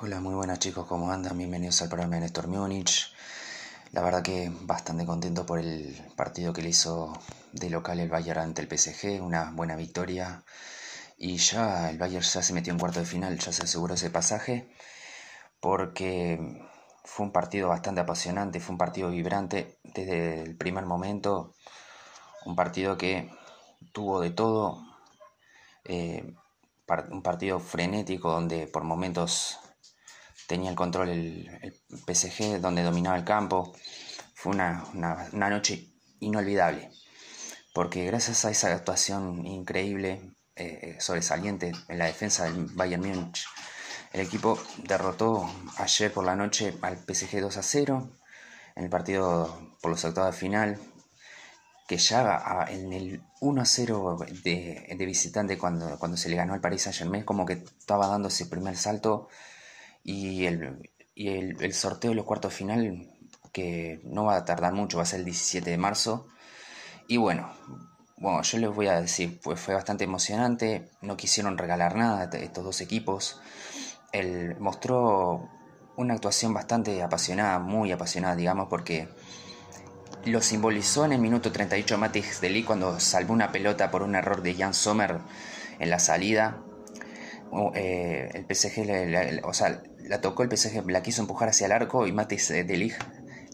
Hola, muy buenas chicos, ¿cómo andan? Bienvenidos al programa de Néstor Múnich. La verdad que bastante contento por el partido que le hizo de local el Bayern ante el PSG, una buena victoria. Y ya el Bayern ya se metió en cuarto de final, ya se aseguró ese pasaje, porque fue un partido bastante apasionante, fue un partido vibrante desde el primer momento, un partido que tuvo de todo, eh, un partido frenético donde por momentos tenía el control el, PSG, donde dominaba el campo. Fue una, noche inolvidable, porque gracias a esa actuación increíble, eh, eh, sobresaliente en la defensa del Bayern Múnich, el equipo derrotó ayer por la noche al PSG 2 a 0 en el partido por los octavos de final, que ya en el 1 a 0 de, visitante cuando, cuando se le ganó al Paris Saint Germain, como que estaba dando ese primer salto y el, sorteo de los cuartos final, que no va a tardar mucho, va a ser el 17 de marzo. Y bueno, bueno, yo les voy a decir, pues fue bastante emocionante, no quisieron regalar nada estos dos equipos. Él mostró una actuación bastante apasionada, muy apasionada, digamos, porque lo simbolizó en el minuto 38 de Deli cuando salvó una pelota por un error de Jan Sommer en la salida. Eh, el PSG, o sea, la tocó el PSG, la quiso empujar hacia el arco y Matis eh, Delig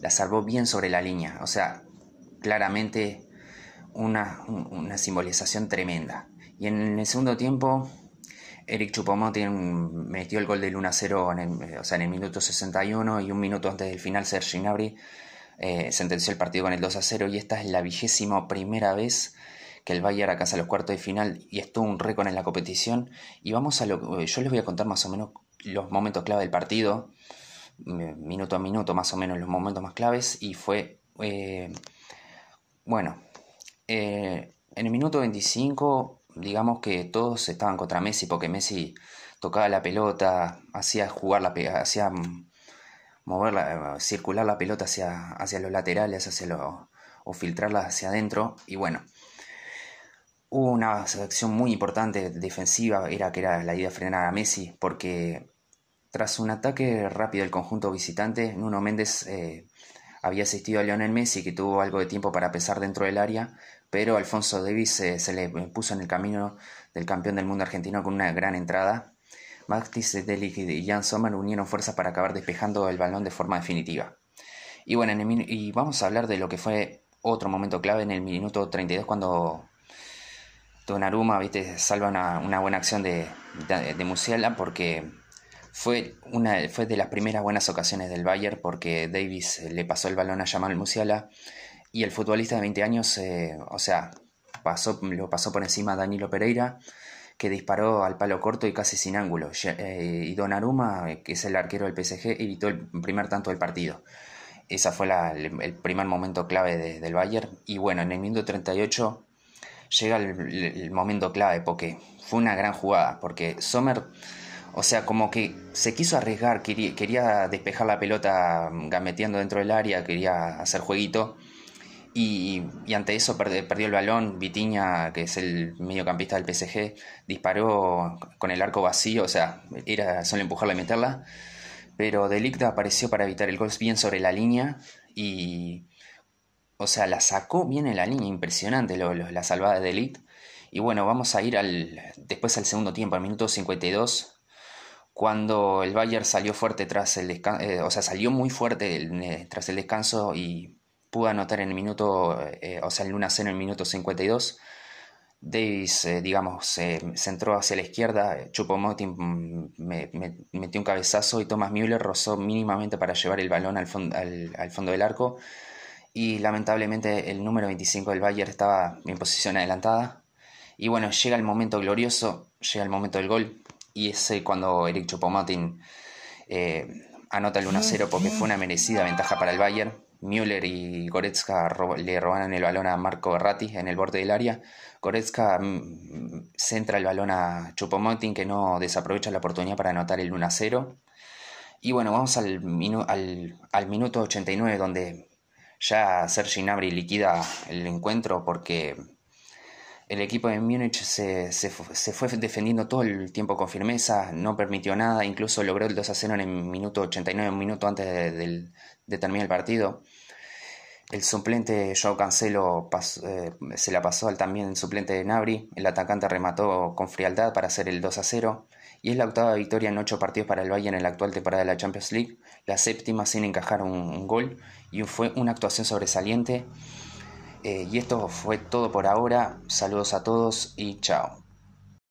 la salvó bien sobre la línea. O sea, claramente una, una simbolización tremenda. Y en el segundo tiempo, Eric choupo metió el gol del 1-0 eh, o sea, en el minuto 61 y un minuto antes del final Sergi Gnabry eh, sentenció el partido con el 2-0 y esta es la vigésima primera vez que el Bayern alcanza los cuartos de final y estuvo un récord en la competición. Y vamos a lo yo les voy a contar más o menos los momentos clave del partido, minuto a minuto más o menos los momentos más claves, y fue, eh, bueno, eh, en el minuto 25 digamos que todos estaban contra Messi porque Messi tocaba la pelota, hacía jugar la hacía moverla, circular la pelota hacia, hacia los laterales, hacia o filtrarla hacia adentro. Y bueno, hubo una acción muy importante defensiva, era que era la idea de frenar a Messi, porque tras un ataque rápido del conjunto visitante, Nuno Méndez eh, había asistido a Lionel Messi, que tuvo algo de tiempo para pesar dentro del área, pero Alfonso Davis eh, se le puso en el camino del campeón del mundo argentino con una gran entrada. Mactis Delic y Jan Sommer unieron fuerzas para acabar despejando el balón de forma definitiva. Y bueno, y vamos a hablar de lo que fue otro momento clave en el minuto 32 cuando Donnarumma salva una, una buena acción de, de, porque fue, una, fue de las primeras buenas ocasiones del Bayern porque Davis eh, le pasó el balón a Jamal Musiala y el futbolista de 20 años, eh, o sea, pasó, lo pasó por encima a Danilo Pereira que disparó al palo corto y casi sin ángulo. Eh, y Aruma, que es el arquero del PSG, evitó el primer tanto del partido. Ese fue la, el, primer momento clave del Bayern. Y bueno, en el minuto 38 llega el, el, momento clave porque fue una gran jugada, porque Sommer o sea, como que se quiso arriesgar, quería, despejar la pelota mm, gameteando dentro del área, quería hacer jueguito. Y, y, ante eso perdió el balón. Vitiña, que es el mediocampista del PSG, disparó con el arco vacío, o sea, era solo empujarla y meterla. Pero Delict apareció para evitar el gol bien sobre la línea y. O sea, la sacó bien en la línea, impresionante la salvada de Delict. Y bueno, vamos a ir al, después al segundo tiempo, al minuto 52 cuando el Bayern salió fuerte tras el eh, o sea, salió muy fuerte eh, tras el descanso y pudo anotar en el minuto, eh, o sea, 1 0 en el minuto 52. Davis, digamos, se centró hacia la izquierda, Chupo Motin mm, me, metió un cabezazo y Thomas Müller rozó mínimamente para llevar el balón al, al fondo del arco. Y lamentablemente el número 25 del Bayern estaba en posición adelantada. Y bueno, llega el momento glorioso, llega el momento del gol, y es cuando Eric Chopomotin eh, anota el 1-0 porque fue una merecida ventaja para el Bayern. Müller y Goretzka le roban el balón a Marco Berratti en el borde del área. Goretzka mm, centra el balón a Chupomotin que no desaprovecha la oportunidad para anotar el 1-0. Y bueno, vamos al, al, minuto 89 donde ya Sergi Nabri liquida el encuentro porque el equipo de Múnich se, se, fue defendiendo todo el tiempo con firmeza, no permitió nada, incluso logró el 2 a 0 en el minuto 89, un minuto antes de, terminar el partido. El suplente Joao Cancelo eh, se la pasó al también suplente de Nabri, el atacante remató con frialdad para hacer el 2 a 0, y es la octava victoria en ocho partidos para el Bayern en la actual temporada de la Champions League, la séptima sin encajar un gol, y fue una actuación sobresaliente eh, y esto fue todo por ahora. Saludos a todos y chao.